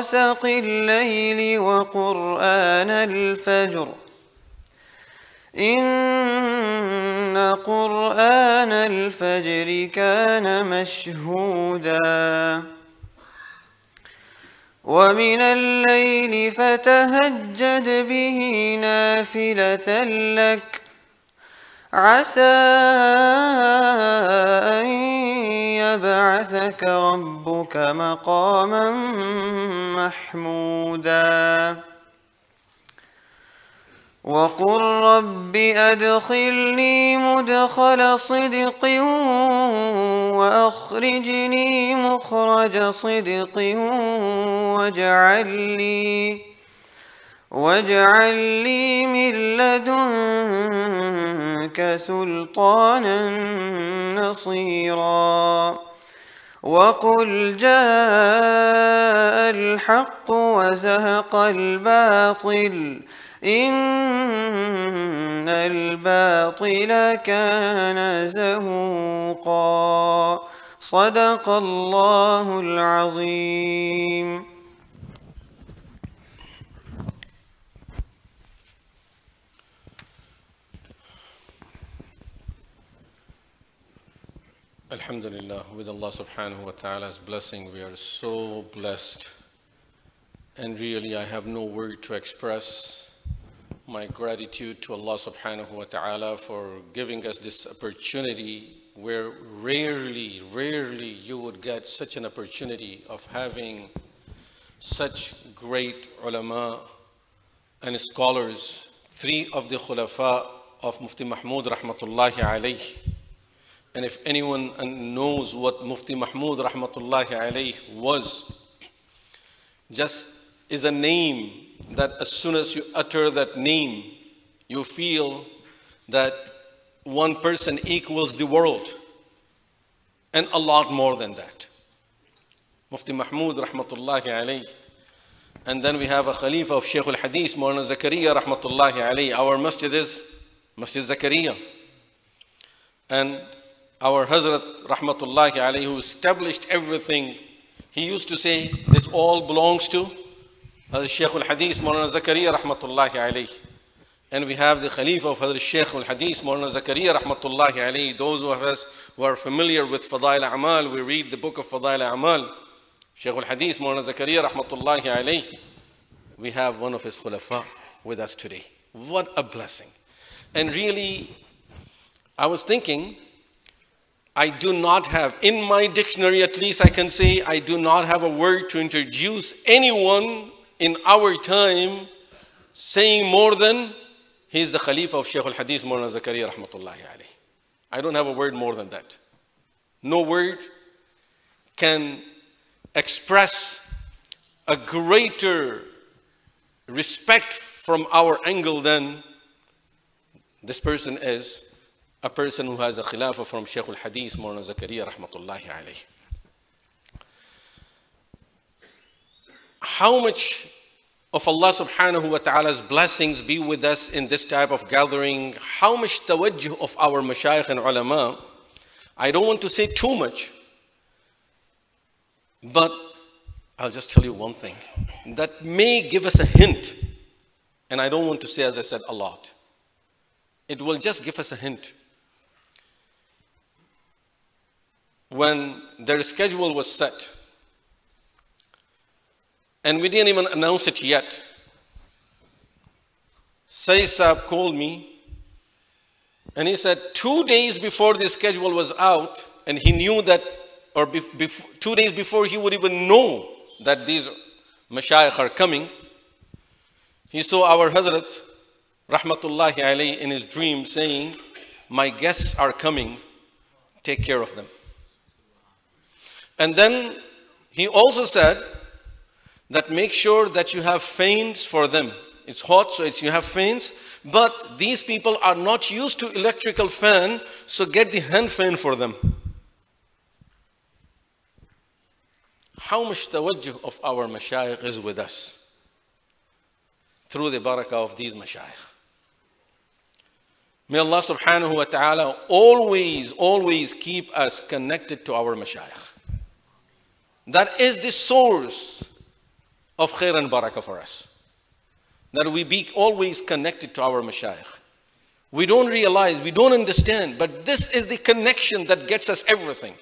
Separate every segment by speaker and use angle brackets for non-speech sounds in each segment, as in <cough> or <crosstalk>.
Speaker 1: وغسق الليل وقرآن الفجر إن قرآن الفجر كان مشهودا ومن الليل فتهجد به نافلة لك عسى أن يبعثك ربك مقاما محمودا وقل رب أدخلني مدخل صدق وأخرجني مخرج صدق واجعل لي واجعل لي من لدنك سلطانا نصيرا وقل جاء الحق وزهق الباطل إن الباطل كان زهوقا صدق الله العظيم
Speaker 2: Alhamdulillah, with Allah subhanahu wa ta'ala's blessing, we are so blessed. And really, I have no word to express my gratitude to Allah subhanahu wa ta'ala for giving us this opportunity where rarely, rarely you would get such an opportunity of having such great ulama and scholars, three of the khulafa of Mufti Mahmud rahmatullahi alayhi and if anyone knows what Mufti Mahmood rahmatullahi alayh was, just is a name that as soon as you utter that name, you feel that one person equals the world and a lot more than that. Mufti Mahmood rahmatullahi alayh. And then we have a Khalifa of Shaykh al-Hadith, Mawlana Zakaria rahmatullahi alayh. Our masjid is Masjid Zakaria. And our Hazrat Rahmatullahi alayhi who established everything, he used to say this all belongs to Hazrat Shaykh al-Hadith Maulana Zakaria Rahmatullahi alayhi. And we have the Khalifa of Hazrat Shaykh al-Hadith Maulana Zakaria Rahmatullahi alayhi. Those of us who are familiar with Fadail Amal, we read the book of Fadail Amal. Shaykh al-Hadith Maulana Zakaria Rahmatullahi alayhi. We have one of his khulafa with us today. What a blessing. And really, I was thinking I do not have, in my dictionary at least, I can say I do not have a word to introduce anyone in our time saying more than he's the Khalifa of Shaykh al Hadith, Mawlana Zakariya, Rahmatullahi alayhi. I don't have a word more than that. No word can express a greater respect from our angle than this person is a person who has a khilafah from Sheikh al-Hadith, Mawlana Zakaria rahmatullahi alayhi. How much of Allah subhanahu wa ta'ala's blessings be with us in this type of gathering, how much tawajjuh of our mashayikh and ulama, I don't want to say too much, but I'll just tell you one thing that may give us a hint, and I don't want to say, as I said, a lot. It will just give us a hint when their schedule was set. And we didn't even announce it yet. Sai Saab called me and he said, two days before the schedule was out, and he knew that, or two days before he would even know that these mashayikh are coming, he saw our Hazrat, Rahmatullahi alayhi, in his dream saying, My guests are coming, take care of them. And then he also said that make sure that you have fans for them. It's hot, so it's, you have fans. But these people are not used to electrical fan, so get the hand fan for them. How much tawajjuh of our mashayikh is with us through the barakah of these mashayikh. May Allah subhanahu wa ta'ala always, always keep us connected to our mashayikh. That is the source of khair and barakah for us. That we be always connected to our mashayikh. We don't realize, we don't understand, but this is the connection that gets us everything.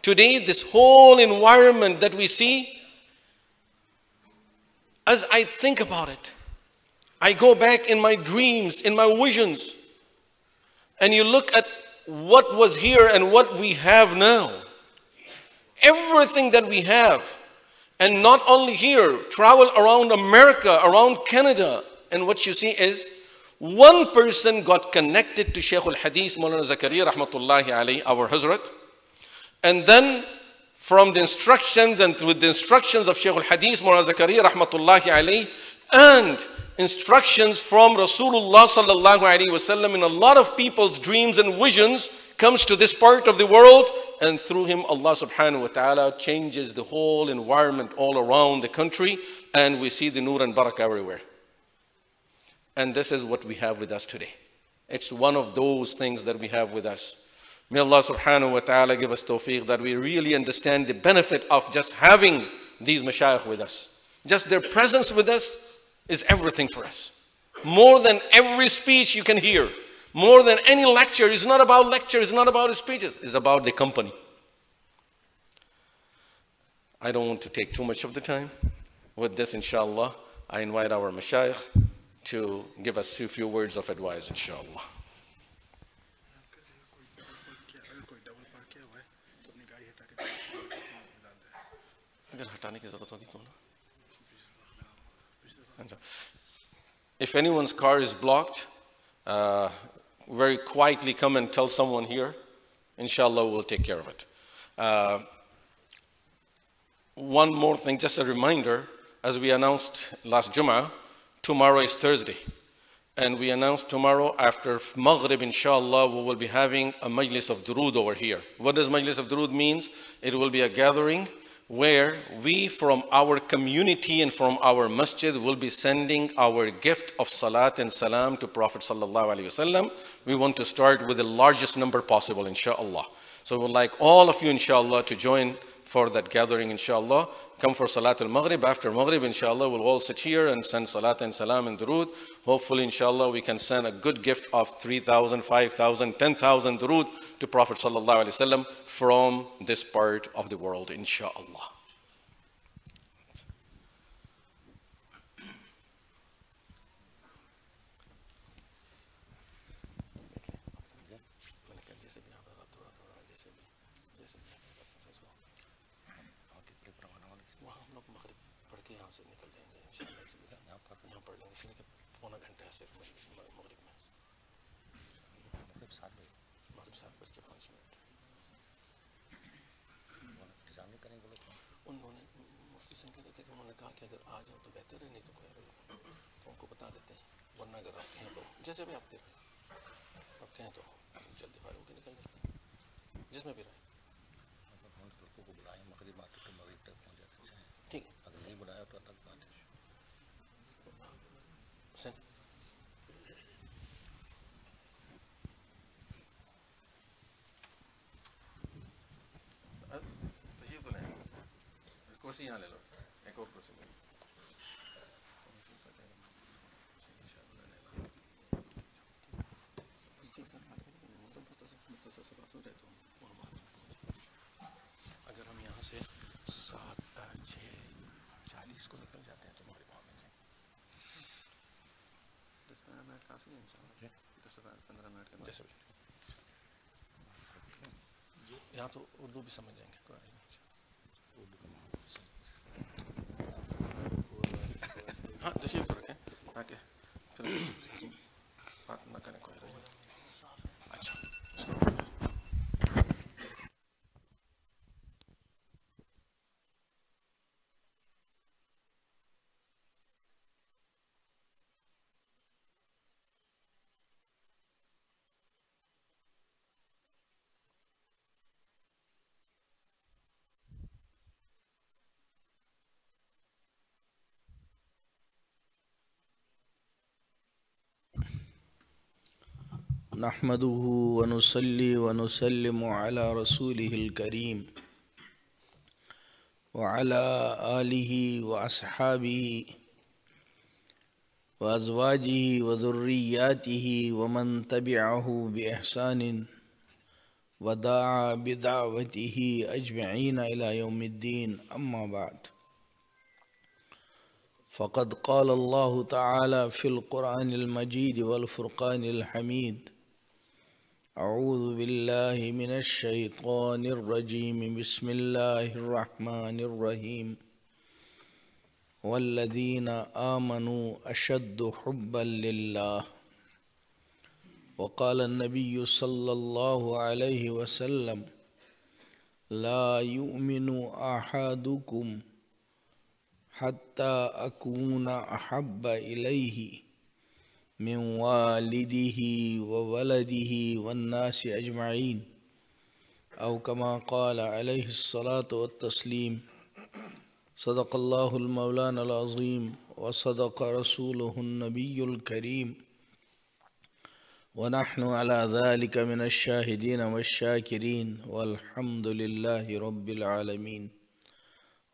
Speaker 2: Today, this whole environment that we see, as I think about it, I go back in my dreams, in my visions, and you look at what was here and what we have now everything that we have. And not only here, travel around America, around Canada. And what you see is one person got connected to Shaykh al-Hadith, Mawlana Zakaria rahmatullahi alayhi, our Hazrat. And then from the instructions and with the instructions of Shaykh al-Hadith, Mawlana Zakaria rahmatullahi alayhi, and instructions from Rasulullah sallallahu alaihi wasallam in a lot of people's dreams and visions comes to this part of the world and through him Allah subhanahu wa ta'ala changes the whole environment all around the country and we see the nur and barakah everywhere. And this is what we have with us today. It's one of those things that we have with us. May Allah subhanahu wa ta'ala give us tawfiq that we really understand the benefit of just having these mashayikh with us. Just their presence with us is everything for us. More than every speech you can hear more than any lecture. It's not about lecture, it's not about speeches, it's about the company. I don't want to take too much of the time. With this, inshallah, I invite our mashayikh to give us a few words of advice, inshallah. If anyone's car is blocked, uh, very quietly come and tell someone here, inshallah, we'll take care of it. Uh, one more thing, just a reminder, as we announced last Jummah, tomorrow is Thursday. And we announced tomorrow after Maghrib, inshallah, we will be having a Majlis of Durood over here. What does Majlis of Durood means? It will be a gathering where we from our community and from our masjid will be sending our gift of salat and salam to Prophet sallallahu alaihi wasallam we want to start with the largest number possible, inshallah. So we would like all of you, inshallah, to join for that gathering, inshallah. Come for Salatul Maghrib. After Maghrib, inshallah, we'll all sit here and send Salat and Salam and Durood. Hopefully, inshallah, we can send a good gift of 3,000, 5,000, 10,000 Durood to Prophet Sallallahu Alaihi Wasallam from this part of the world, inshallah. جیسے بھی آپ دیکھا آپ کہیں تو جلدی فارغ ہو کے نکل جاتے ہیں جس میں
Speaker 3: بھی رہے کو بلائیں مغرب تک پہنچ جاتے ٹھیک ہے اگر نہیں
Speaker 2: تو یہ کرسی یہاں لے لو ایک اور کرسی لے لو اگر ہم یہاں سے چھ چالیس کو نکل جاتے ہیں تو یہاں تو اردو بھی سمجھ جائیں گے
Speaker 4: ہاں جس طور کے نحمده ونصلي ونسلم على رسوله الكريم وعلى آله وأصحابه وأزواجه وذرياته ومن تبعه بإحسان ودعا بدعوته أجمعين إلى يوم الدين أما بعد فقد قال الله تعالى في القرآن المجيد والفرقان الحميد أعوذ بالله من الشيطان الرجيم بسم الله الرحمن الرحيم والذين آمنوا أشد حبا لله وقال النبي صلى الله عليه وسلم لا يؤمن أحدكم حتى أكون أحب إليه من والده وولده والناس أجمعين أو كما قال عليه الصلاة والتسليم صدق الله المولان العظيم وصدق رسوله النبي الكريم ونحن على ذلك من الشاهدين والشاكرين والحمد لله رب العالمين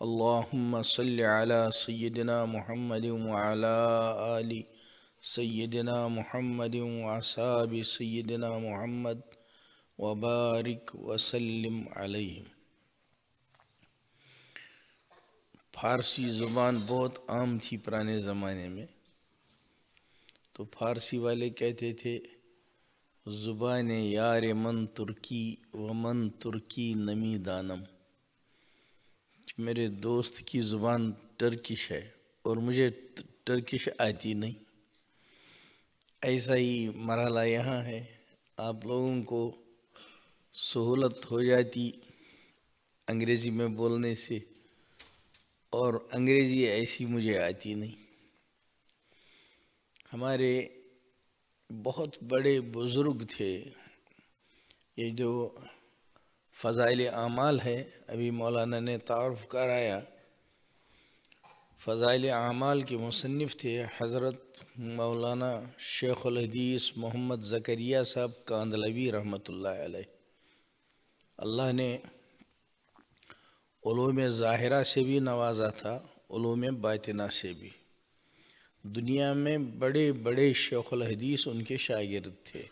Speaker 4: اللهم صل على سيدنا محمد وعلى آله سیدنا محمد وعصاب سیدنا محمد وبارک وسلم علیہم فارسی زبان بہت عام تھی پرانے زمانے میں تو فارسی والے کہتے تھے زبان یار من ترکی و من ترکی نمی دانم میرے دوست کی زبان ٹرکش ہے اور مجھے ٹرکش آتی نہیں ایسا ہی مرحلہ یہاں ہے آپ لوگوں کو سہولت ہو جاتی انگریزی میں بولنے سے اور انگریزی ایسی مجھے آتی نہیں ہمارے بہت بڑے بزرگ تھے یہ جو فضائل اعمال ہے ابھی مولانا نے تعارف کرایا فضائل اعمال کے مصنف تھے حضرت مولانا شیخ الحدیث محمد زکریہ صاحب کاندلوی رحمۃ اللہ علیہ اللہ نے علوم ظاہرہ سے بھی نوازا تھا علوم باطنہ سے بھی دنیا میں بڑے بڑے شیخ الحدیث ان کے شاگرد تھے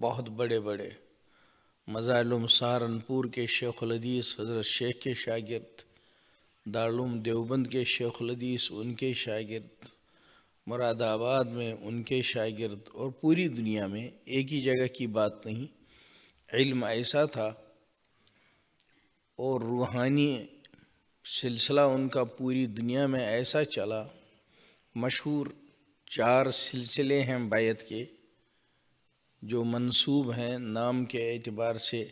Speaker 4: بہت بڑے بڑے مزالم سہارنپور کے شیخ الحدیث حضرت شیخ کے شاگرد دارلوم دیوبند کے شیخ الحدیث ان کے شاگرد مراد آباد میں ان کے شاگرد اور پوری دنیا میں ایک ہی جگہ کی بات نہیں علم ایسا تھا اور روحانی سلسلہ ان کا پوری دنیا میں ایسا چلا مشہور چار سلسلے ہیں بیت کے جو منصوب ہیں نام کے اعتبار سے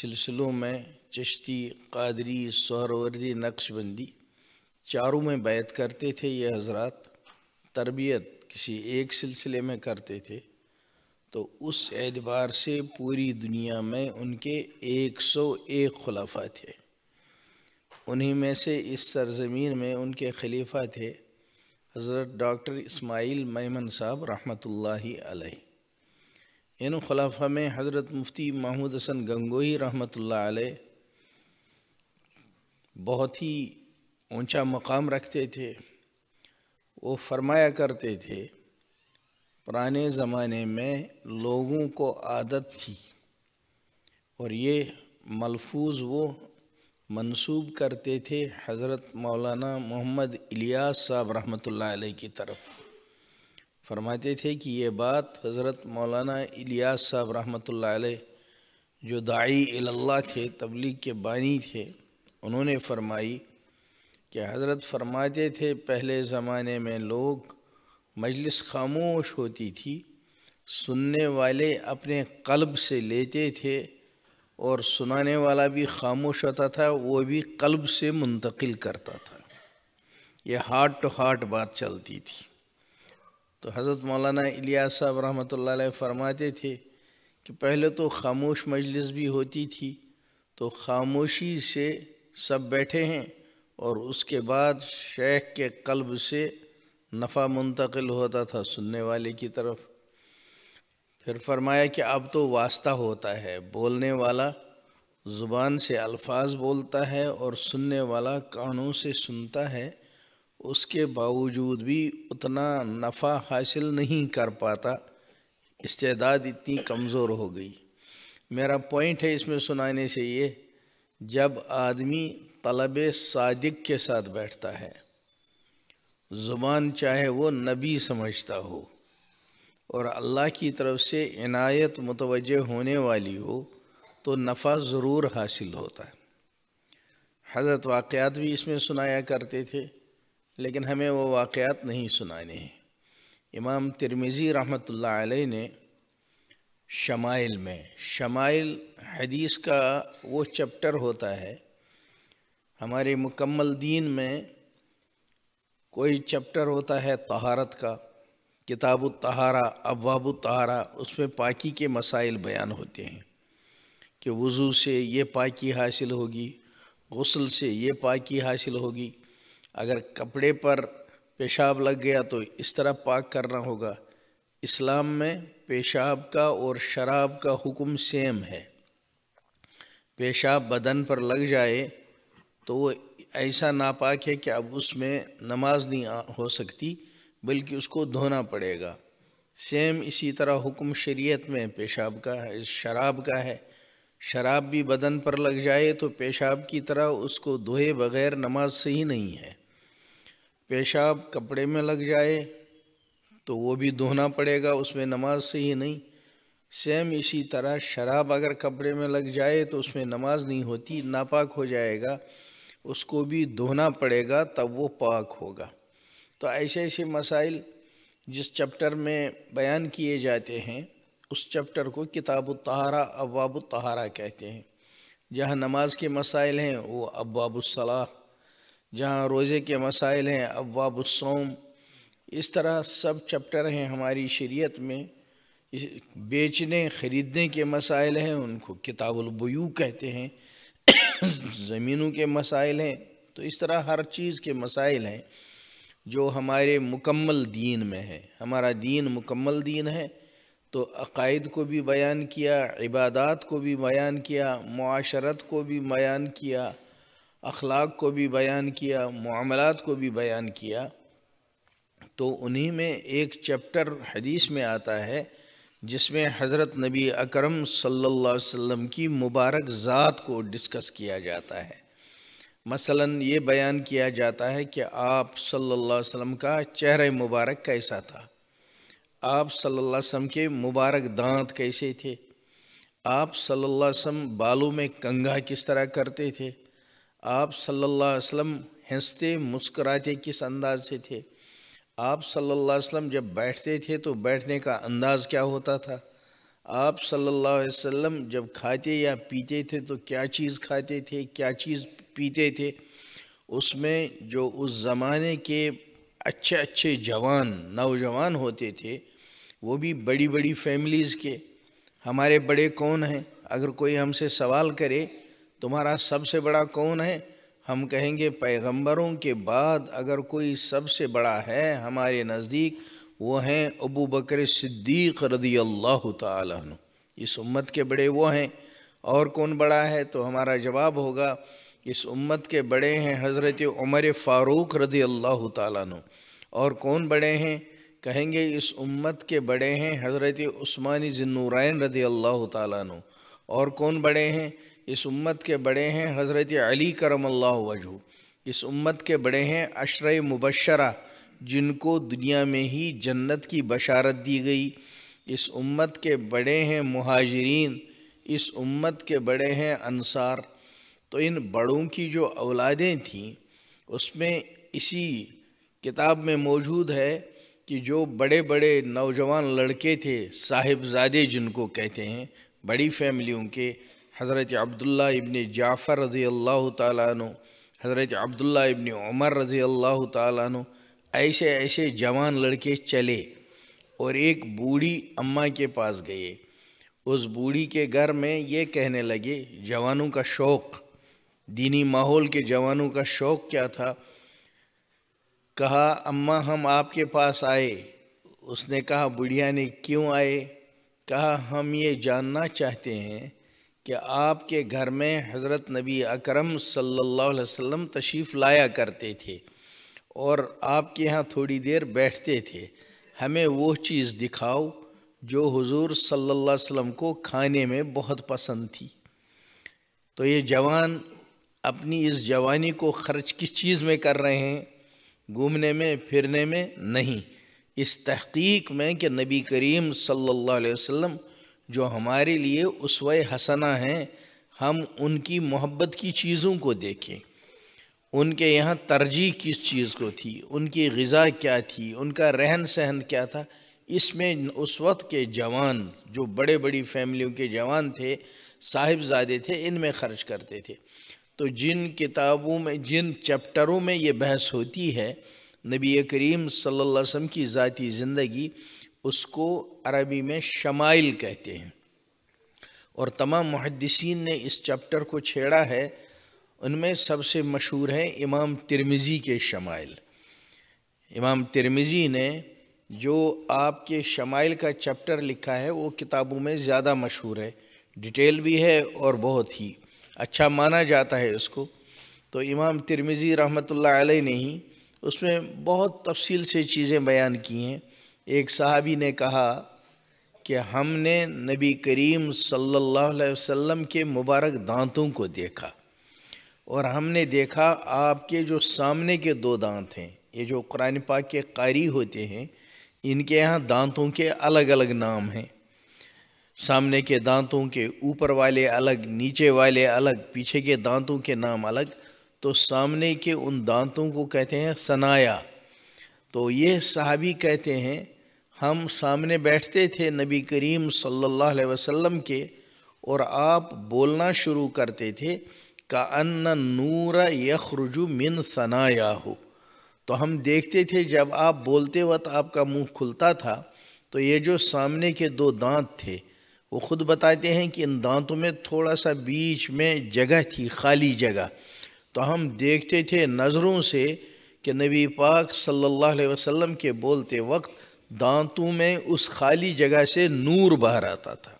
Speaker 4: سلسلوں میں چشتی قادری سہروردی نقش بندی چاروں میں بیعت کرتے تھے یہ حضرات تربیت کسی ایک سلسلے میں کرتے تھے تو اس اعتبار سے پوری دنیا میں ان کے ایک سو ایک خلافہ تھے انہی میں سے اس سرزمین میں ان کے خلیفہ تھے حضرت ڈاکٹر اسماعیل میمن صاحب رحمۃ اللہ علیہ ان خلافہ میں حضرت مفتی محمود حسن گنگوہی رحمۃ اللہ علیہ بہت ہی اونچا مقام رکھتے تھے وہ فرمایا کرتے تھے پرانے زمانے میں لوگوں کو عادت تھی اور یہ ملفوظ وہ منسوب کرتے تھے حضرت مولانا محمد الیاس صاحب رحمۃ اللہ علیہ کی طرف فرماتے تھے کہ یہ بات حضرت مولانا الیاس صاحب رحمۃ اللہ علیہ جو داعی اللہ تھے تبلیغ کے بانی تھے انہوں نے فرمائی کہ حضرت فرماتے تھے پہلے زمانے میں لوگ مجلس خاموش ہوتی تھی سننے والے اپنے قلب سے لیتے تھے اور سنانے والا بھی خاموش ہوتا تھا وہ بھی قلب سے منتقل کرتا تھا یہ ہارٹ ٹو ہارٹ بات چلتی تھی تو حضرت مولانا الیاس صاحب رحمۃ اللہ علیہ فرماتے تھے کہ پہلے تو خاموش مجلس بھی ہوتی تھی تو خاموشی سے سب بیٹھے ہیں اور اس کے بعد شیخ کے قلب سے نفع منتقل ہوتا تھا سننے والے کی طرف پھر فرمایا کہ اب تو واسطہ ہوتا ہے بولنے والا زبان سے الفاظ بولتا ہے اور سننے والا کانوں سے سنتا ہے اس کے باوجود بھی اتنا نفع حاصل نہیں کر پاتا استعداد اتنی کمزور ہو گئی میرا پوائنٹ ہے اس میں سنانے سے یہ جب آدمی طلب صادق کے ساتھ بیٹھتا ہے زبان چاہے وہ نبی سمجھتا ہو اور اللہ کی طرف سے عنایت متوجہ ہونے والی ہو تو نفع ضرور حاصل ہوتا ہے حضرت واقعات بھی اس میں سنایا کرتے تھے لیکن ہمیں وہ واقعات نہیں سنانے ہیں امام ترمیزی رحمۃ اللہ علیہ نے شمائل میں شمائل حدیث کا وہ چپٹر ہوتا ہے ہمارے مکمل دین میں کوئی چپٹر ہوتا ہے طہارت کا کتاب الطہارہ ابواب الطہارہ اس میں پاکی کے مسائل بیان ہوتے ہیں کہ وضو سے یہ پاکی حاصل ہوگی غسل سے یہ پاکی حاصل ہوگی اگر کپڑے پر پیشاب لگ گیا تو اس طرح پاک کرنا ہوگا اسلام میں پیشاب کا اور شراب کا حکم سیم ہے پیشاب بدن پر لگ جائے تو وہ ایسا ناپاک ہے کہ اب اس میں نماز نہیں ہو سکتی بلکہ اس کو دھونا پڑے گا سیم اسی طرح حکم شریعت میں پیشاب کا ہے شراب کا ہے شراب بھی بدن پر لگ جائے تو پیشاب کی طرح اس کو دھوئے بغیر نماز صحیح نہیں ہے پیشاب کپڑے میں لگ جائے تو وہ بھی دھونا پڑے گا اس میں نماز سے ہی نہیں سیم اسی طرح شراب اگر کپڑے میں لگ جائے تو اس میں نماز نہیں ہوتی ناپاک ہو جائے گا اس کو بھی دھونا پڑے گا تب وہ پاک ہوگا تو ایسے ایسے مسائل جس چپٹر میں بیان کیے جاتے ہیں اس چپٹر کو کتاب الطہارہ ابواب الطہارہ کہتے ہیں جہاں نماز کے مسائل ہیں وہ ابواب الصلاح جہاں روزے کے مسائل ہیں ابواب الصوم اس طرح سب چپٹر ہیں ہماری شریعت میں بیچنے خریدنے کے مسائل ہیں ان کو کتاب البیو کہتے ہیں زمینوں کے مسائل ہیں تو اس طرح ہر چیز کے مسائل ہیں جو ہمارے مکمل دین میں ہیں ہمارا دین مکمل دین ہے تو عقائد کو بھی بیان کیا عبادات کو بھی بیان کیا معاشرت کو بھی بیان کیا اخلاق کو بھی بیان کیا معاملات کو بھی بیان کیا تو انہی میں ایک چیپٹر حدیث میں آتا ہے جس میں حضرت نبی اکرم صلی اللہ علیہ وسلم کی مبارک ذات کو ڈسکس کیا جاتا ہے مثلا یہ بیان کیا جاتا ہے کہ آپ صلی اللہ علیہ وسلم کا چہرہ مبارک کیسا تھا آپ صلی اللہ علیہ وسلم کے مبارک دانت کیسے تھے آپ صلی اللہ علیہ وسلم بالوں میں کنگھا کس طرح کرتے تھے آپ صلی اللہ علیہ وسلم ہنستے مسکراتے کس انداز سے تھے آپ صلی اللہ علیہ وسلم جب بیٹھتے تھے تو بیٹھنے کا انداز کیا ہوتا تھا آپ صلی اللہ علیہ وسلم جب کھاتے یا پیتے تھے تو کیا چیز کھاتے تھے کیا چیز پیتے تھے اس میں جو اس زمانے کے اچھے اچھے جوان نوجوان ہوتے تھے وہ بھی بڑی بڑی فیملیز کے ہمارے بڑے کون ہیں اگر کوئی ہم سے سوال کرے تمہارا سب سے بڑا کون ہے ہم کہیں گے پیغمبروں کے بعد اگر کوئی سب سے بڑا ہے ہمارے نزدیک وہ ہیں ابو بکر صدیق رضی اللہ تعالیٰ عنہ اس امت کے بڑے وہ ہیں اور کون بڑا ہے تو ہمارا جواب ہوگا اس امت کے بڑے ہیں حضرت عمر فاروق رضی اللہ تعالیٰ عنہ اور کون بڑے ہیں کہیں گے اس امت کے بڑے ہیں حضرت عثمانی ذنورین رضی اللہ تعالیٰ عنہ اور کون بڑے ہیں اس امت کے بڑے ہیں حضرت علی کرم اللہ وجہ اس امت کے بڑے ہیں عشر مبشرہ جن کو دنیا میں ہی جنت کی بشارت دی گئی اس امت کے بڑے ہیں مہاجرین اس امت کے بڑے ہیں انصار تو ان بڑوں کی جو اولادیں تھیں اس میں اسی کتاب میں موجود ہے کہ جو بڑے بڑے نوجوان لڑکے تھے صاحبزادے جن کو کہتے ہیں بڑی فیملیوں کے حضرت عبداللہ ابن جعفر رضی اللہ تعالیٰ عنہ حضرت عبداللہ ابن عمر رضی اللہ تعالیٰ عنہ ایسے جوان لڑکے چلے اور ایک بوڑھی اماں کے پاس گئے اس بوڑھی کے گھر میں یہ کہنے لگے جوانوں کا شوق دینی ماحول کے جوانوں کا شوق کیا تھا کہا اماں ہم آپ کے پاس آئے اس نے کہا بڑھیا نے کیوں آئے کہا ہم یہ جاننا چاہتے ہیں کہ آپ کے گھر میں حضرت نبی اکرم صلی اللہ علیہ وسلم تشریف لایا کرتے تھے اور آپ کے ہاں تھوڑی دیر بیٹھتے تھے ہمیں وہ چیز دکھاؤ جو حضور صلی اللہ علیہ وسلم کو کھانے میں بہت پسند تھی تو یہ جوان اپنی اس جوانی کو خرچ کس چیز میں کر رہے ہیں گھومنے میں پھرنے میں نہیں اس تحقیق میں کہ نبی کریم صلی اللہ علیہ وسلم جو ہمارے لیے اسوہ حسنہ ہیں ہم ان کی محبت کی چیزوں کو دیکھیں ان کے یہاں ترجیح کس چیز کو تھی ان کی غذا کیا تھی ان کا رہن سہن کیا تھا اس میں اس وقت کے جوان جو بڑے بڑی فیملیوں کے جوان تھے صاحبزادے تھے ان میں خرچ کرتے تھے تو جن کتابوں میں جن چیپٹروں میں یہ بحث ہوتی ہے نبی کریم صلی اللہ علیہ وسلم کی ذاتی زندگی اس کو عربی میں شمائل کہتے ہیں اور تمام محدثین نے اس چیپٹر کو چھیڑا ہے ان میں سب سے مشہور ہیں امام ترمزی کے شمائل امام ترمزی نے جو آپ کے شمائل کا چیپٹر لکھا ہے وہ کتابوں میں زیادہ مشہور ہے ڈیٹیل بھی ہے اور بہت ہی اچھا مانا جاتا ہے اس کو تو امام ترمزی رحمت اللہ علیہ نے ہی اس میں بہت تفصیل سے چیزیں بیان کی ہیں ایک صحابی نے کہا کہ ہم نے نبی کریم صلی اللہ علیہ وسلم کے مبارک دانتوں کو دیکھا اور ہم نے دیکھا آپ کے جو سامنے کے دو دانت ہیں یہ جو قرآن پاک کے قاری ہوتے ہیں ان کے یہاں دانتوں کے الگ الگ نام ہیں سامنے کے دانتوں کے اوپر والے الگ نیچے والے الگ پیچھے کے دانتوں کے نام الگ تو سامنے کے ان دانتوں کو کہتے ہیں ثنایا تو یہ صحابی کہتے ہیں ہم سامنے بیٹھتے تھے نبی کریم صلی اللہ علیہ وسلم کے اور آپ بولنا شروع کرتے تھے کا ان نور یخرجو من ہو تو ہم دیکھتے تھے جب آپ بولتے وقت آپ کا منہ کھلتا تھا تو یہ جو سامنے کے دو دانت تھے وہ خود بتاتے ہیں کہ ان دانتوں میں تھوڑا سا بیچ میں جگہ تھی خالی جگہ تو ہم دیکھتے تھے نظروں سے کہ نبی پاک صلی اللہ علیہ وسلم کے بولتے وقت دانتوں میں اس خالی جگہ سے نور باہر آتا تھا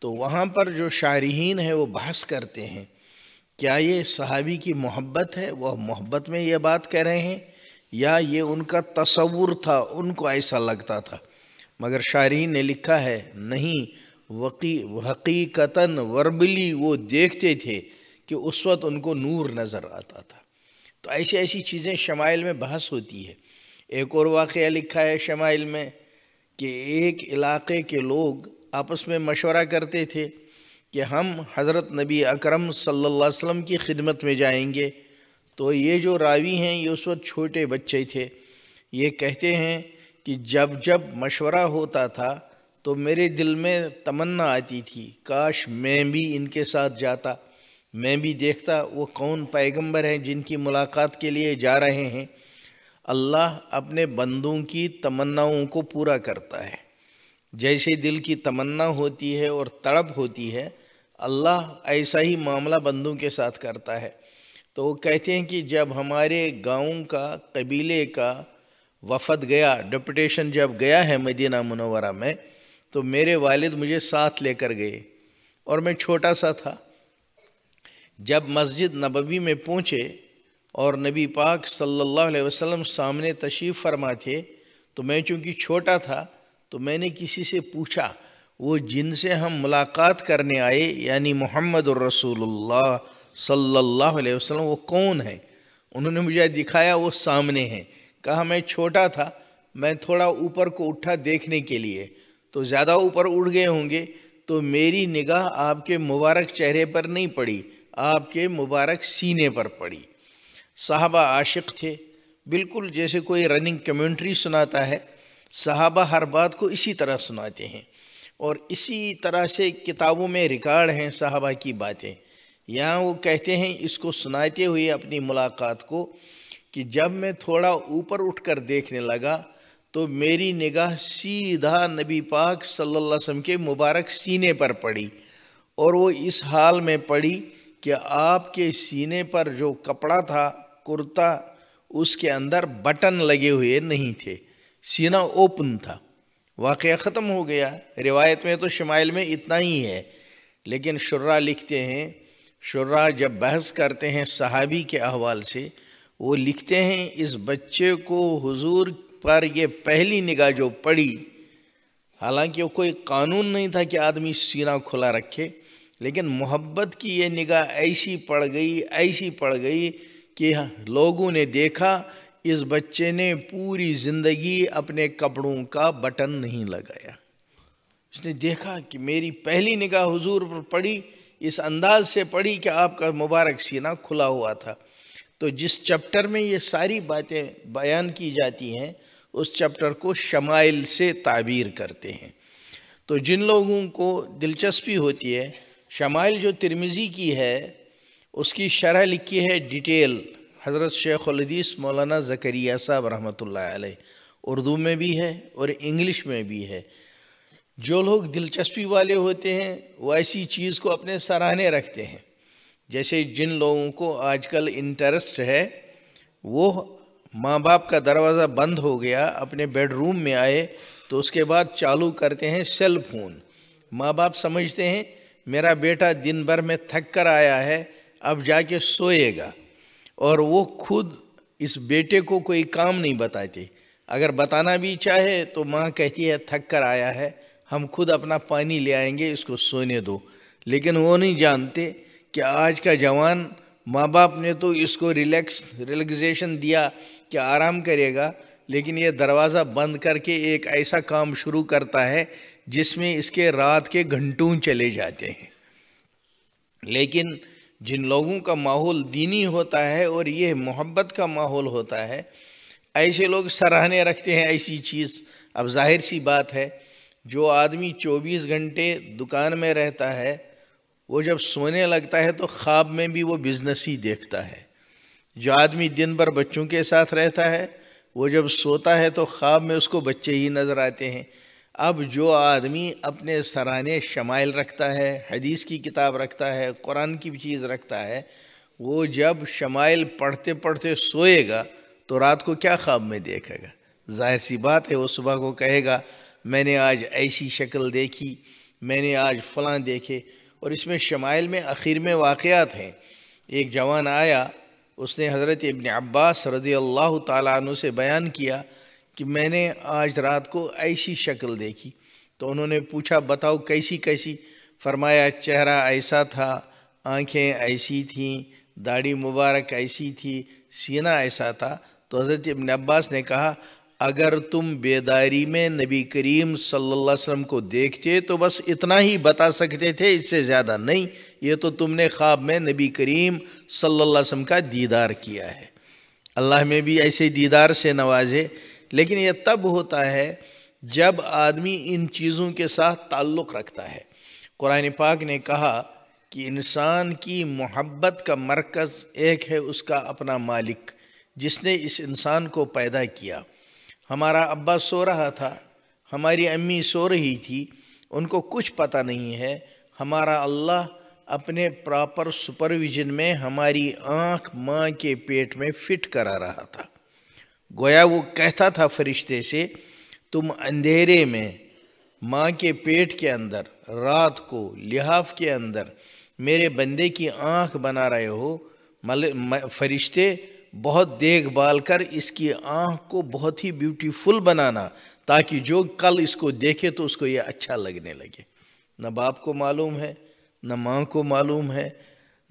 Speaker 4: تو وہاں پر جو شارحین ہیں وہ بحث کرتے ہیں کیا یہ صحابی کی محبت ہے وہ محبت میں یہ بات کہہ رہے ہیں یا یہ ان کا تصور تھا ان کو ایسا لگتا تھا مگر شارحین نے لکھا ہے نہیں وقی حقیقتاً وربلی وہ دیکھتے تھے کہ اس وقت ان کو نور نظر آتا تھا تو ایسی ایسی چیزیں شمائل میں بحث ہوتی ہے ایک اور واقعہ لکھا ہے شمائل میں کہ ایک علاقے کے لوگ آپس میں مشورہ کرتے تھے کہ ہم حضرت نبی اکرم صلی اللہ علیہ وسلم کی خدمت میں جائیں گے تو یہ جو راوی ہیں یہ اس وقت چھوٹے بچے تھے یہ کہتے ہیں کہ جب جب مشورہ ہوتا تھا تو میرے دل میں تمنا آتی تھی کاش میں بھی ان کے ساتھ جاتا میں بھی دیکھتا وہ کون پیغمبر ہیں جن کی ملاقات کے لیے جا رہے ہیں اللہ اپنے بندوں کی تمناؤں کو پورا کرتا ہے جیسے دل کی تمنا ہوتی ہے اور تڑپ ہوتی ہے اللہ ایسا ہی معاملہ بندوں کے ساتھ کرتا ہے تو وہ کہتے ہیں کہ جب ہمارے گاؤں کا قبیلے کا وفد گیا ڈپٹیشن جب گیا ہے مدینہ منورہ میں تو میرے والد مجھے ساتھ لے کر گئے اور میں چھوٹا سا تھا جب مسجد نبوی میں پہنچے اور نبی پاک صلی اللہ علیہ وسلم سامنے تشریف فرما تھے تو میں چونکہ چھوٹا تھا تو میں نے کسی سے پوچھا وہ جن سے ہم ملاقات کرنے آئے یعنی محمد الرسول اللہ صلی اللہ علیہ وسلم وہ کون ہیں انہوں نے مجھے دکھایا وہ سامنے ہیں کہا میں چھوٹا تھا میں تھوڑا اوپر کو اٹھا دیکھنے کے لیے تو زیادہ اوپر اڑ گئے ہوں گے تو میری نگاہ آپ کے مبارک چہرے پر نہیں پڑی آپ کے مبارک سینے پر پڑی صحابہ عاشق تھے بالکل جیسے کوئی رننگ کمنٹری سناتا ہے صحابہ ہر بات کو اسی طرح سناتے ہیں اور اسی طرح سے کتابوں میں ریکارڈ ہیں صحابہ کی باتیں یہاں وہ کہتے ہیں اس کو سناتے ہوئے اپنی ملاقات کو کہ جب میں تھوڑا اوپر اٹھ کر دیکھنے لگا تو میری نگاہ سیدھا نبی پاک صلی اللہ علیہ وسلم کے مبارک سینے پر پڑی اور وہ اس حال میں پڑی کہ آپ کے سینے پر جو کپڑا تھا کرتا اس کے اندر بٹن لگے ہوئے نہیں تھے سینہ اوپن تھا واقعہ ختم ہو گیا روایت میں تو شمائل میں اتنا ہی ہے لیکن شرعہ لکھتے ہیں شرعہ جب بحث کرتے ہیں صحابی کے احوال سے وہ لکھتے ہیں اس بچے کو حضور پر یہ پہلی نگاہ جو پڑی حالانکہ وہ کوئی قانون نہیں تھا کہ آدمی سینہ کھلا رکھے لیکن محبت کی یہ نگاہ ایسی پڑ گئی ایسی پڑ گئی کہ لوگوں نے دیکھا اس بچے نے پوری زندگی اپنے کپڑوں کا بٹن نہیں لگایا اس نے دیکھا کہ میری پہلی نگاہ حضور پر پڑی اس انداز سے پڑی کہ آپ کا مبارک سینہ کھلا ہوا تھا تو جس چپٹر میں یہ ساری باتیں بیان کی جاتی ہیں اس چپٹر کو شمائل سے تعبیر کرتے ہیں تو جن لوگوں کو دلچسپی ہوتی ہے شمائل جو ترمیزی کی ہے اس کی شرح لکھی ہے ڈیٹیل حضرت شیخ الحدیث مولانا زکریہ صاحب رحمت رحمۃ اللہ علیہ اردو میں بھی ہے اور انگلش میں بھی ہے جو لوگ دلچسپی والے ہوتے ہیں وہ ایسی چیز کو اپنے سراہنے رکھتے ہیں جیسے جن لوگوں کو آج کل انٹرسٹ ہے وہ ماں باپ کا دروازہ بند ہو گیا اپنے بیڈ روم میں آئے تو اس کے بعد چالو کرتے ہیں سیل فون ماں باپ سمجھتے ہیں میرا بیٹا دن بھر میں تھک کر آیا ہے اب جا کے سوئے گا اور وہ خود اس بیٹے کو کوئی کام نہیں بتاتے اگر بتانا بھی چاہے تو ماں کہتی ہے تھک کر آیا ہے ہم خود اپنا پانی لے آئیں گے اس کو سونے دو لیکن وہ نہیں جانتے کہ آج کا جوان ماں باپ نے تو اس کو ریلیکس ریلیکزیشن دیا کہ آرام کرے گا لیکن یہ دروازہ بند کر کے ایک ایسا کام شروع کرتا ہے جس میں اس کے رات کے گھنٹوں چلے جاتے ہیں لیکن جن لوگوں کا ماحول دینی ہوتا ہے اور یہ محبت کا ماحول ہوتا ہے ایسے لوگ سراہنے رکھتے ہیں ایسی چیز اب ظاہر سی بات ہے جو آدمی چوبیس گھنٹے دکان میں رہتا ہے وہ جب سونے لگتا ہے تو خواب میں بھی وہ بزنس ہی دیکھتا ہے جو آدمی دن بھر بچوں کے ساتھ رہتا ہے وہ جب سوتا ہے تو خواب میں اس کو بچے ہی نظر آتے ہیں اب جو آدمی اپنے سرانے شمائل رکھتا ہے حدیث کی کتاب رکھتا ہے قرآن کی چیز رکھتا ہے وہ جب شمائل پڑھتے پڑھتے سوئے گا تو رات کو کیا خواب میں دیکھے گا ظاہر سی بات ہے وہ صبح کو کہے گا میں نے آج ایسی شکل دیکھی میں نے آج فلاں دیکھے اور اس میں شمائل میں اخیر میں واقعات ہیں ایک جوان آیا اس نے حضرت ابن عباس رضی اللہ تعالیٰ عنہ سے بیان کیا کہ میں نے آج رات کو ایسی شکل دیکھی تو انہوں نے پوچھا بتاؤ کیسی کیسی فرمایا چہرہ ایسا تھا آنکھیں ایسی تھیں داڑھی مبارک ایسی تھی سینہ ایسا تھا تو حضرت ابن عباس نے کہا اگر تم بیداری میں نبی کریم صلی اللہ علیہ وسلم کو دیکھتے تو بس اتنا ہی بتا سکتے تھے اس سے زیادہ نہیں یہ تو تم نے خواب میں نبی کریم صلی اللہ علیہ وسلم کا دیدار کیا ہے اللہ میں بھی ایسے دیدار سے نوازے لیکن یہ تب ہوتا ہے جب آدمی ان چیزوں کے ساتھ تعلق رکھتا ہے قرآن پاک نے کہا کہ انسان کی محبت کا مرکز ایک ہے اس کا اپنا مالک جس نے اس انسان کو پیدا کیا ہمارا ابا سو رہا تھا ہماری امی سو رہی تھی ان کو کچھ پتہ نہیں ہے ہمارا اللہ اپنے پراپر سپرویژن میں ہماری آنکھ ماں کے پیٹ میں فٹ کرا رہا تھا گویا وہ کہتا تھا فرشتے سے تم اندھیرے میں ماں کے پیٹ کے اندر رات کو لحاف کے اندر میرے بندے کی آنکھ بنا رہے ہو فرشتے بہت دیکھ بھال کر اس کی آنکھ کو بہت ہی بیوٹیفل بنانا تاکہ جو کل اس کو دیکھے تو اس کو یہ اچھا لگنے لگے نہ باپ کو معلوم ہے نہ ماں کو معلوم ہے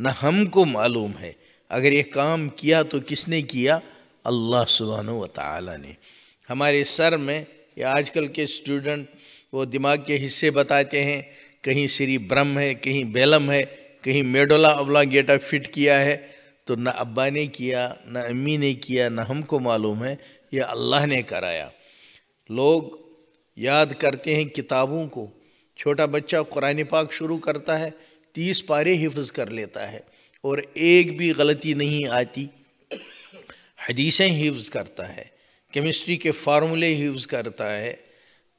Speaker 4: نہ ہم کو معلوم ہے اگر یہ کام کیا تو کس نے کیا اللہ سبحانہ و تعالی نے ہمارے سر میں یا آج کل کے اسٹوڈنٹ وہ دماغ کے حصے بتاتے ہیں کہیں سری برم ہے کہیں بیلم ہے کہیں میڈولا اولا گیٹا فٹ کیا ہے تو نہ ابا نے کیا نہ امی نے کیا نہ ہم کو معلوم ہے یہ اللہ نے کرایا لوگ یاد کرتے ہیں کتابوں کو چھوٹا بچہ قرآن پاک شروع کرتا ہے تیس پارے حفظ کر لیتا ہے اور ایک بھی غلطی نہیں آتی حدیثیں حفظ کرتا ہے کیمسٹری کے فارمولے حفظ کرتا ہے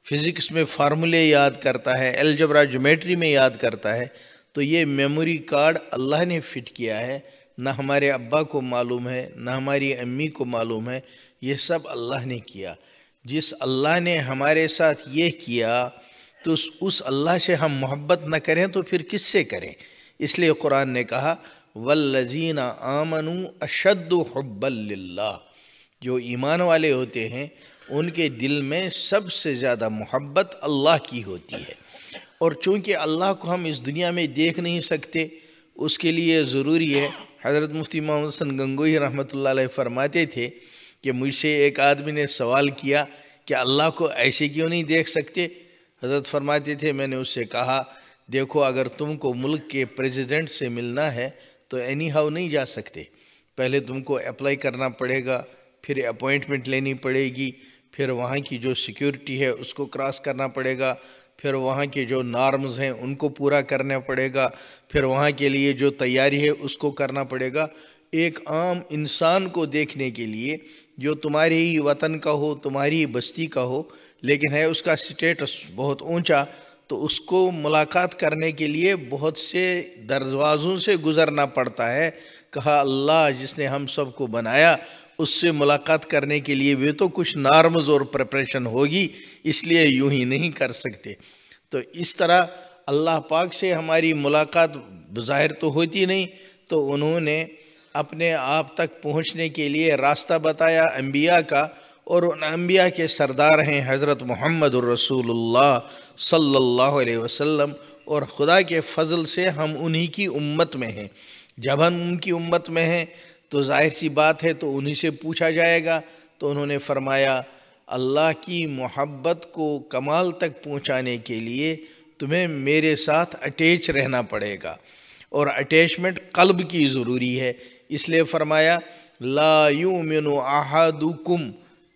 Speaker 4: فزکس میں فارمولے یاد کرتا ہے الجبرا جمیٹری میں یاد کرتا ہے تو یہ میموری کارڈ اللہ نے فٹ کیا ہے نہ ہمارے ابا کو معلوم ہے نہ ہماری امی کو معلوم ہے یہ سب اللہ نے کیا جس اللہ نے ہمارے ساتھ یہ کیا تو اس اس اللہ سے ہم محبت نہ کریں تو پھر کس سے کریں اس لیے قرآن نے کہا والذین آمنوا اشد حب اللہ جو ایمان والے ہوتے ہیں ان کے دل میں سب سے زیادہ محبت اللہ کی ہوتی ہے اور چونکہ اللہ کو ہم اس دنیا میں دیکھ نہیں سکتے اس کے لیے ضروری ہے حضرت مفتی محمد حسن گنگوئی رحمۃ اللہ علیہ فرماتے تھے کہ مجھ سے ایک آدمی نے سوال کیا کہ اللہ کو ایسے کیوں نہیں دیکھ سکتے حضرت فرماتے تھے میں نے اس سے کہا دیکھو اگر تم کو ملک کے پریزیڈنٹ سے ملنا ہے تو اینی ہاؤ نہیں جا سکتے پہلے تم کو اپلائی کرنا پڑے گا پھر اپوائنٹمنٹ لینی پڑے گی پھر وہاں کی جو سیکیورٹی ہے اس کو کراس کرنا پڑے گا پھر وہاں کے جو نارمز ہیں ان کو پورا کرنا پڑے گا پھر وہاں کے لیے جو تیاری ہے اس کو کرنا پڑے گا ایک عام انسان کو دیکھنے کے لیے جو تمہاری وطن کا ہو تمہاری بستی کا ہو لیکن ہے اس کا سٹیٹس بہت اونچا تو اس کو ملاقات کرنے کے لیے بہت سے دروازوں سے گزرنا پڑتا ہے کہا اللہ جس نے ہم سب کو بنایا اس سے ملاقات کرنے کے لیے بھی تو کچھ نارمز اور پریپریشن ہوگی اس لیے یوں ہی نہیں کر سکتے تو اس طرح اللہ پاک سے ہماری ملاقات بظاہر تو ہوتی نہیں تو انہوں نے اپنے آپ تک پہنچنے کے لیے راستہ بتایا انبیاء کا اور ان انبیاء کے سردار ہیں حضرت محمد الرسول اللہ صلی اللہ علیہ وسلم اور خدا کے فضل سے ہم انہی کی امت میں ہیں جب ہم ان کی امت میں ہیں تو ظاہر سی بات ہے تو انہی سے پوچھا جائے گا تو انہوں نے فرمایا اللہ کی محبت کو کمال تک پہنچانے کے لیے تمہیں میرے ساتھ اٹیچ رہنا پڑے گا اور اٹیچمنٹ قلب کی ضروری ہے اس لیے فرمایا لا یومن احدکم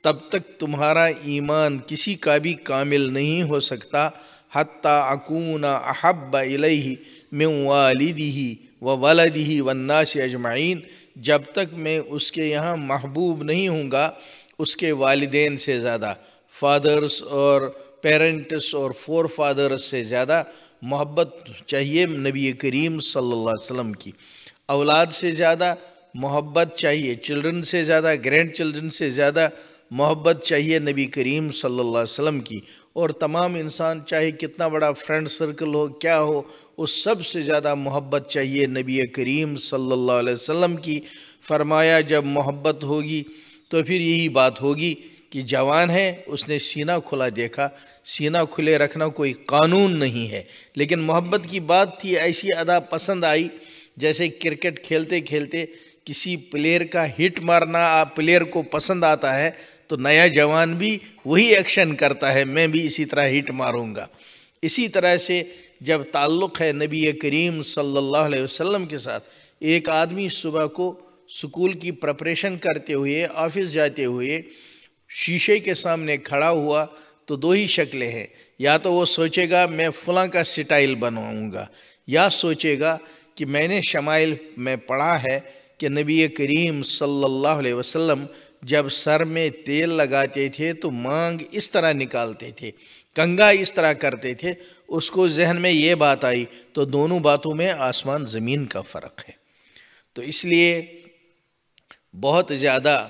Speaker 4: تب تک تمہارا ایمان کسی کا بھی کامل نہیں ہو سکتا حتیٰ اکون احب الیہ من والدہ و ولدہ و الناس اجمعین جب تک میں اس کے یہاں محبوب نہیں ہوں گا اس کے والدین سے زیادہ فادرز اور پیرنٹس اور فور فادرز سے زیادہ محبت چاہیے نبی کریم صلی اللہ علیہ وسلم کی اولاد سے زیادہ محبت چاہیے چلڈرن سے زیادہ گرینڈ چلڈرن سے زیادہ محبت چاہیے نبی کریم صلی اللہ علیہ وسلم کی اور تمام انسان چاہے کتنا بڑا فرینڈ سرکل ہو کیا ہو اس سب سے زیادہ محبت چاہیے نبی کریم صلی اللہ علیہ وسلم کی فرمایا جب محبت ہوگی تو پھر یہی بات ہوگی کہ جوان ہے اس نے سینہ کھلا دیکھا سینہ کھلے رکھنا کوئی قانون نہیں ہے لیکن محبت کی بات تھی ایسی ادا پسند آئی جیسے کرکٹ کھیلتے کھیلتے کسی پلیئر کا ہٹ مارنا پلیئر کو پسند آتا ہے تو نیا جوان بھی وہی ایکشن کرتا ہے میں بھی اسی طرح ہٹ ماروں گا اسی طرح سے جب تعلق ہے نبی کریم صلی اللہ علیہ وسلم کے ساتھ ایک آدمی صبح کو سکول کی پریپریشن کرتے ہوئے آفس جاتے ہوئے شیشے کے سامنے کھڑا ہوا تو دو ہی شکلیں ہیں یا تو وہ سوچے گا میں فلاں کا سٹائل بنواؤں گا یا سوچے گا کہ میں نے شمائل میں پڑھا ہے کہ نبی کریم صلی اللہ علیہ وسلم جب سر میں تیل لگاتے تھے تو مانگ اس طرح نکالتے تھے کنگا اس طرح کرتے تھے اس کو ذہن میں یہ بات آئی تو دونوں باتوں میں آسمان زمین کا فرق ہے تو اس لیے بہت زیادہ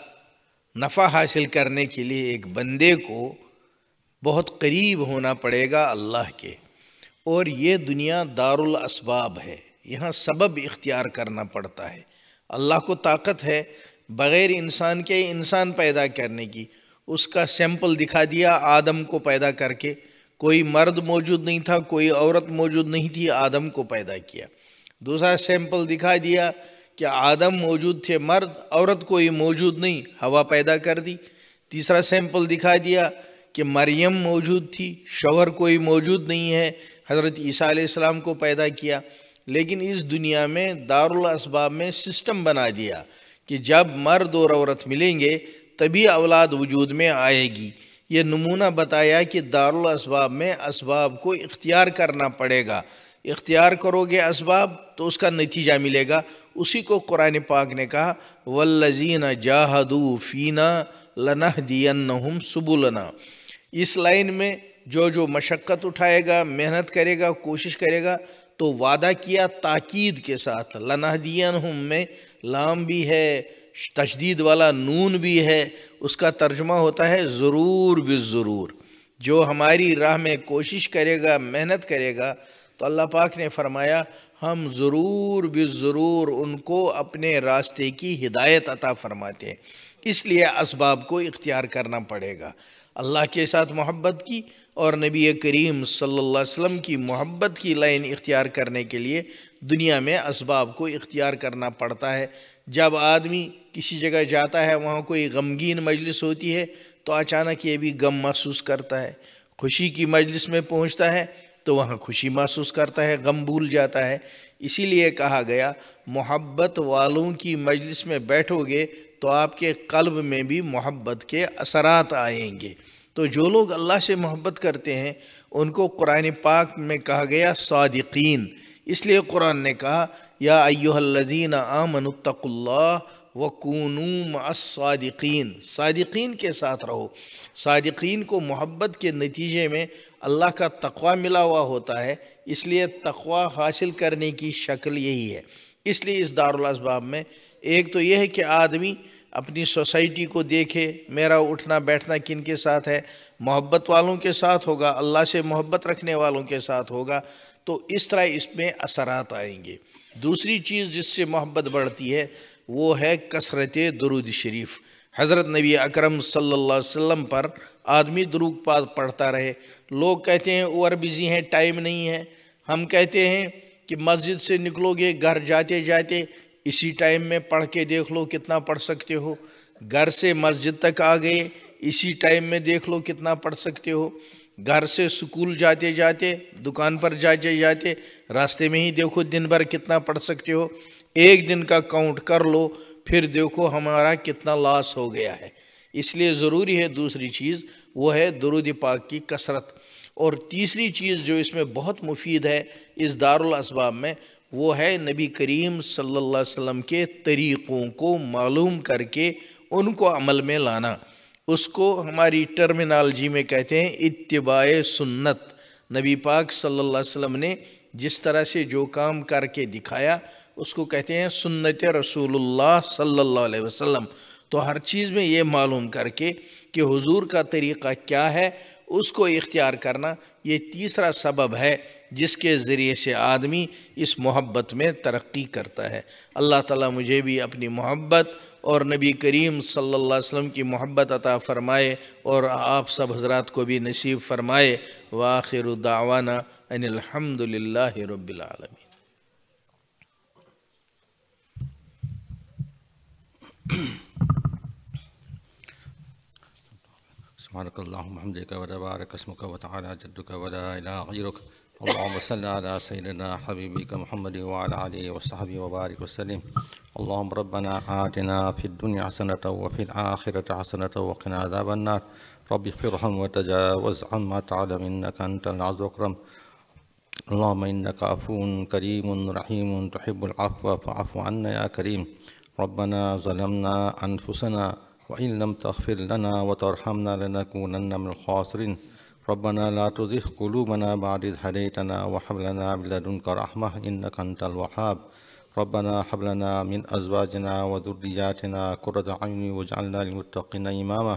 Speaker 4: نفع حاصل کرنے کے لیے ایک بندے کو بہت قریب ہونا پڑے گا اللہ کے اور یہ دنیا دار الاسباب ہے یہاں سبب اختیار کرنا پڑتا ہے اللہ کو طاقت ہے بغیر انسان کے انسان پیدا کرنے کی اس کا سیمپل دکھا دیا آدم کو پیدا کر کے کوئی مرد موجود نہیں تھا کوئی عورت موجود نہیں تھی آدم کو پیدا کیا دوسرا سیمپل دکھا دیا کہ آدم موجود تھے مرد عورت کوئی موجود نہیں ہوا پیدا کر دی تیسرا سیمپل دکھا دیا کہ مریم موجود تھی شوہر کوئی موجود نہیں ہے حضرت عیسیٰ علیہ السلام کو پیدا کیا لیکن اس دنیا میں دار الاسباب میں سسٹم بنا دیا کہ جب مرد اور عورت ملیں گے تبھی اولاد وجود میں آئے گی یہ نمونہ بتایا کہ دار میں اسباب کو اختیار کرنا پڑے گا اختیار کرو گے اسباب تو اس کا نتیجہ ملے گا اسی کو قرآن پاک نے کہا وَالَّذِينَ جاہدو فینا لَنَهْدِيَنَّهُمْ دین اس لائن میں جو جو مشقت اٹھائے گا محنت کرے گا کوشش کرے گا تو وعدہ کیا تاکید کے ساتھ لنہدین میں لام بھی ہے تشدید والا نون بھی ہے اس کا ترجمہ ہوتا ہے ضرور بالضرور جو ہماری راہ میں کوشش کرے گا محنت کرے گا تو اللہ پاک نے فرمایا ہم ضرور بالضرور ضرور ان کو اپنے راستے کی ہدایت عطا فرماتے ہیں اس لیے اسباب کو اختیار کرنا پڑے گا اللہ کے ساتھ محبت کی اور نبی کریم صلی اللہ علیہ وسلم کی محبت کی لائن اختیار کرنے کے لیے دنیا میں اسباب کو اختیار کرنا پڑتا ہے جب آدمی کسی جگہ جاتا ہے وہاں کوئی غمگین مجلس ہوتی ہے تو اچانک یہ بھی غم محسوس کرتا ہے خوشی کی مجلس میں پہنچتا ہے تو وہاں خوشی محسوس کرتا ہے غم بھول جاتا ہے اسی لیے کہا گیا محبت والوں کی مجلس میں بیٹھو گے تو آپ کے قلب میں بھی محبت کے اثرات آئیں گے تو جو لوگ اللہ سے محبت کرتے ہیں ان کو قرآن پاک میں کہا گیا صادقین اس لیے قرآن نے کہا یا ایوہ آمن اتقوا اللہ وکونو مع الصادقین صادقین کے ساتھ رہو صادقین کو محبت کے نتیجے میں اللہ کا تقوی ملا ہوا ہوتا ہے اس لیے تقوی حاصل کرنے کی شکل یہی ہے اس لیے اس دارالاصباب میں ایک تو یہ ہے کہ آدمی اپنی سوسائٹی کو دیکھے میرا اٹھنا بیٹھنا کن کے ساتھ ہے محبت والوں کے ساتھ ہوگا اللہ سے محبت رکھنے والوں کے ساتھ ہوگا تو اس طرح اس میں اثرات آئیں گے دوسری چیز جس سے محبت بڑھتی ہے وہ ہے کثرت شریف حضرت نبی اکرم صلی اللہ علیہ وسلم پر آدمی دروگ پاس پڑھتا رہے لوگ کہتے ہیں اوور بزی ہیں ٹائم نہیں ہے ہم کہتے ہیں کہ مسجد سے نکلو گے گھر جاتے جاتے اسی ٹائم میں پڑھ کے دیکھ لو کتنا پڑھ سکتے ہو گھر سے مسجد تک آ گئے اسی ٹائم میں دیکھ لو کتنا پڑھ سکتے ہو گھر سے سکول جاتے جاتے دکان پر جاتے جاتے راستے میں ہی دیکھو دن بھر کتنا پڑھ سکتے ہو ایک دن کا کاؤنٹ کر لو پھر دیکھو ہمارا کتنا لاس ہو گیا ہے اس لیے ضروری ہے دوسری چیز وہ ہے درود پاک کی کثرت اور تیسری چیز جو اس میں بہت مفید ہے اس دارالاسباب میں وہ ہے نبی کریم صلی اللہ علیہ وسلم کے طریقوں کو معلوم کر کے ان کو عمل میں لانا اس کو ہماری ٹرمنالجی میں کہتے ہیں اتباع سنت نبی پاک صلی اللہ علیہ وسلم نے جس طرح سے جو کام کر کے دکھایا اس کو کہتے ہیں سنت رسول اللہ صلی اللہ علیہ وسلم تو ہر چیز میں یہ معلوم کر کے کہ حضور کا طریقہ کیا ہے اس کو اختیار کرنا یہ تیسرا سبب ہے جس کے ذریعے سے آدمی اس محبت میں ترقی کرتا ہے اللہ تعالیٰ مجھے بھی اپنی محبت اور نبی کریم صلی اللہ علیہ وسلم کی محبت عطا فرمائے اور آپ سب حضرات کو بھی نصیب فرمائے واخر دعوانا ان الحمد العالمین رب
Speaker 3: hmm <clears throat> سبحانك اللهم وبحمدك وتبارك اسمك وتعالى جدك ولا إله غيرك اللهم صل على سيدنا حبيبك محمد وعلى آله وصحبه وبارك وسلم اللهم ربنا آتنا في الدنيا حسنة وفي الآخرة حسنة وقنا عذاب النار رب اغفرهم وتجاوز عما تعلم إنك أنت العز أكرم اللهم إنك عفو كريم رحيم تحب العفو فاعف عنا يا كريم ربنا ظلمنا أنفسنا وإن لم تغفر لنا وترحمنا لنكونن من الخاسرين ربنا لا تزغ قلوبنا بعد إذ هديتنا وهب لنا من لدنك رحمة إنك أنت الوهاب ربنا هب لنا من أزواجنا وذرياتنا قرة عين واجعلنا للمتقين إماما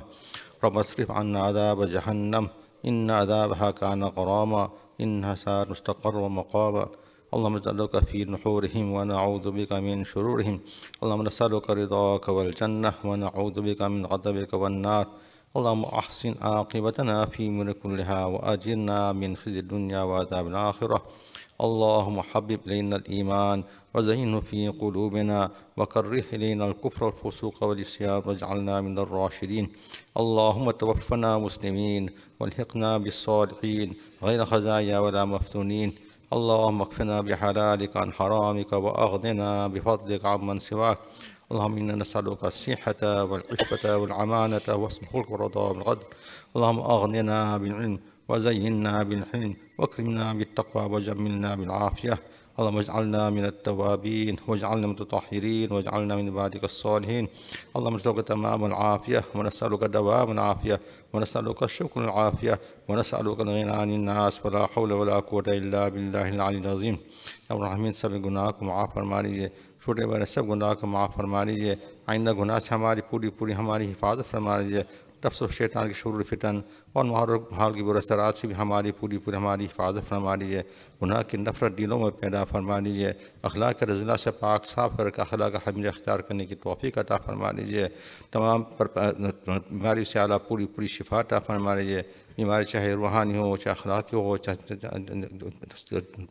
Speaker 3: رب اصرف عنا عذاب جهنم إن عذابها كان غراما إنها سار مستقر ومقاما اللهم اجعلك في نحورهم ونعوذ بك من شرورهم اللهم نسألك رضاك والجنة ونعوذ بك من غضبك والنار اللهم أحسن عاقبتنا في أمور كلها وأجرنا من خزي الدنيا وعذاب الآخرة اللهم حبب إلينا الإيمان وزينه في قلوبنا وكره إلينا الكفر الفسوق والعصيان واجعلنا من الراشدين اللهم توفنا مسلمين والحقنا بالصالحين غير خزايا ولا مفتونين اللهم اكفنا بحلالك عن حرامك وأغننا بفضلك عمن سواك اللهم إنا نسألك الصحة والعفة والعمانة وحسن الخلق والرضا والغدر اللهم أغننا بالعلم وزينا بالحلم واكرمنا بالتقوى وجملنا بالعافية اللهم اجعلنا من التوابين واجعلنا من المتطهرين واجعلنا من عبادك الصالحين اللهم نسألك تمام العافية ونسألك دوام العافية ونسألك الشكر العافية ونسألك الغنى عن الناس ولا حول ولا قوة إلا بالله العلي العظيم الرحمین سب گناہ کو معاف فرما لیجیے چھوٹے بڑے سب گناہ کو معاف فرما لیجیے آئندہ گناہ سے ہماری پوری پوری ہماری حفاظت فرما لیجیے تفص و شیطان کی شرور فتن اور ماحول و محال کی سرات سے بھی ہماری پوری پوری ہماری حفاظت فرما لیجیے گناہ کی نفرت دلوں میں پیدا فرما لیجیے اخلاق رضلا سے پاک صاف کر کے اخلاق حمیر اختیار کرنے کی توفیق عطا فرما لیجیے تمام بیماری سے اعلیٰ پوری پوری شفا عطا فرما لیجیے بیماری چاہے روحانی ہو چاہے اخلاقی ہو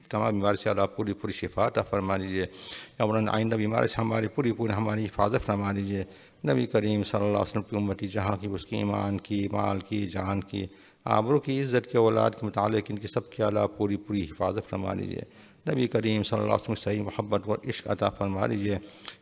Speaker 3: تمام بیماری سے اللہ پوری پوری عطا فرما لیجیے یا مولانا آئندہ بیماری سے ہماری پوری پوری ہماری حفاظت فرما لیجیے نبی کریم صلی اللہ علیہ وسلم کی امتی جہاں کی اس کی ایمان کی مال کی جان کی عبرو کی عزت کے اولاد کے متعلق ان کی سب کی اعلیٰ پوری پوری حفاظت فرما لیجیے نبی کریم صلی اللہ علیہ وسلم صحیح محبت اور عشق عطا فرما لیجیے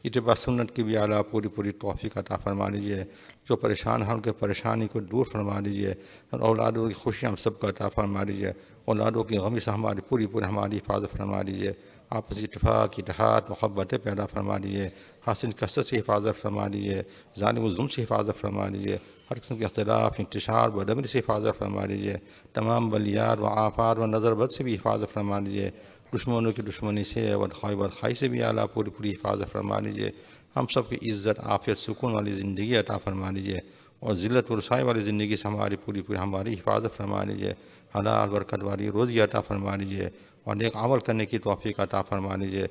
Speaker 3: اتباع سنت کی بھی اعلیٰ پوری پوری توفیق عطا فرما لیجیے جو پریشان ہیں ان کے پریشانی کو دور فرما اور اولادوں کی خوشی ہم سب کو عطا فرما لیجیے اولادوں کی غمی سے ہماری پوری پوری ہماری حفاظت فرما لیجئے آپس اتفاق اتحاد محبتیں پیدا فرما دیجیے حسن کثرت سے حفاظت فرما لیجیے ظالم ظلم سے حفاظت فرما لیے ہر قسم کے اختلاف انتشار و دمر سے حفاظت فرما لیجیے تمام بلیات و آفات و نظر بد سے بھی حفاظت فرما لیجیے دشمنوں کی دشمنی سے اور خواہ ود سے بھی اعلیٰ پوری پوری حفاظت فرما لیجیے ہم سب کی عزت عافیت سکون والی زندگی عطا فرما لیجیے اور ذلت و رسائی والی زندگی سے ہماری پوری پوری ہماری حفاظت فرما لیجیے حلال برکت والی روزی عطا فرما لیجیے اور نیک عمل کرنے کی توفیق عطا فرما لیجیے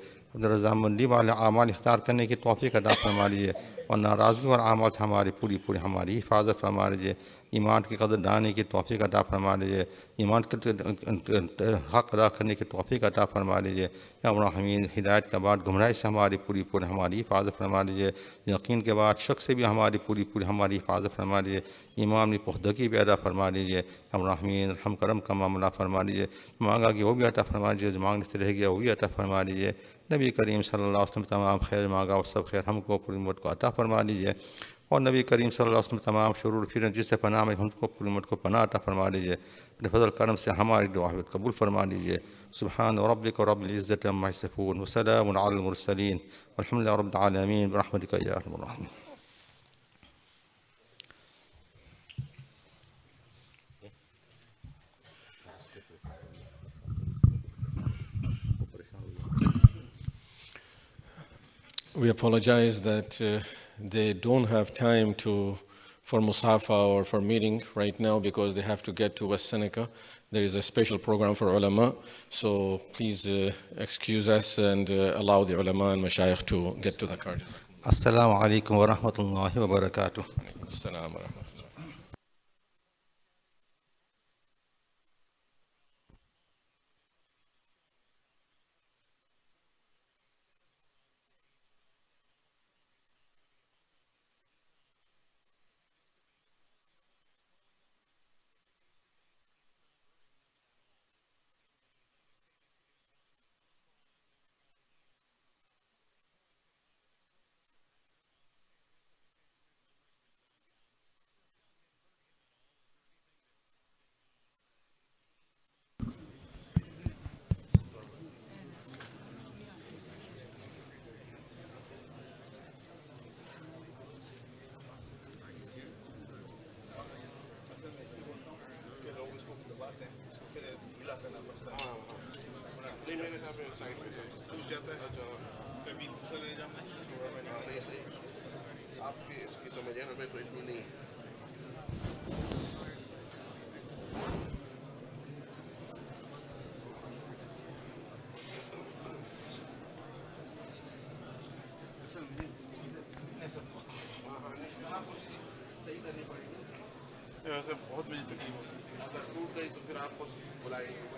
Speaker 3: مندی والے عامال اختیار کرنے کی توفیق عطا فرما لیجیے اور ناراضگی اور سے ہماری پوری پوری ہماری حفاظت فرما لیجیے ایمان کی قدر ڈانے کی توفیق عطا فرما لیجیے ایمان کے حق ادا کرنے کی توفیق عطا فرما لیجیے امراحمین ہدایت کے بعد گمراہی سے ہماری پوری پوری ہماری حفاظت فرما لیجیے یقین کے بعد شک سے بھی ہماری پوری پوری ہماری حفاظت فرما لیجیے ایمان پختگی بھی ادا فرما لیجیے امراحمین رحم کرم کا معاملہ فرما لیجیے مانگا کہ وہ بھی عطا فرما لیجیے سے رہ گیا وہ بھی عطا فرما لیجیے نبی کریم صلی اللہ علیہ وسلم تمام خیر مانگا اور سب خیر ہم کو پوری مت کو عطا فرما لیجیے اور نبی کریم صلی اللہ علیہ وسلم تمام شرور فیرن جسے پناہ میں ہم کو پوری ملک کو پناہ عطا فرما لیجئے اپنے فضل کرم سے ہماری دعا ہے قبول فرما لیجئے سبحان ربک رب العزت عما یصفون وسلام علی المرسلین والحمد لله رب العالمين برحمتك يا ارحم الراحمين
Speaker 2: We apologize that uh, they don't have time to for Musafa or for meeting right now because they have to get to West Seneca. There is a special program for ulama, so please uh, excuse us and uh, allow the ulama and
Speaker 3: mashayikh to get to the card. Assalamu alaikum wa rahmatullahi wa barakatuh. نہیں
Speaker 1: ج آپ کے اس کی علم نہیں ہے بہت مزید اگر ٹوٹ گئی تو پھر آپ بلائیں گے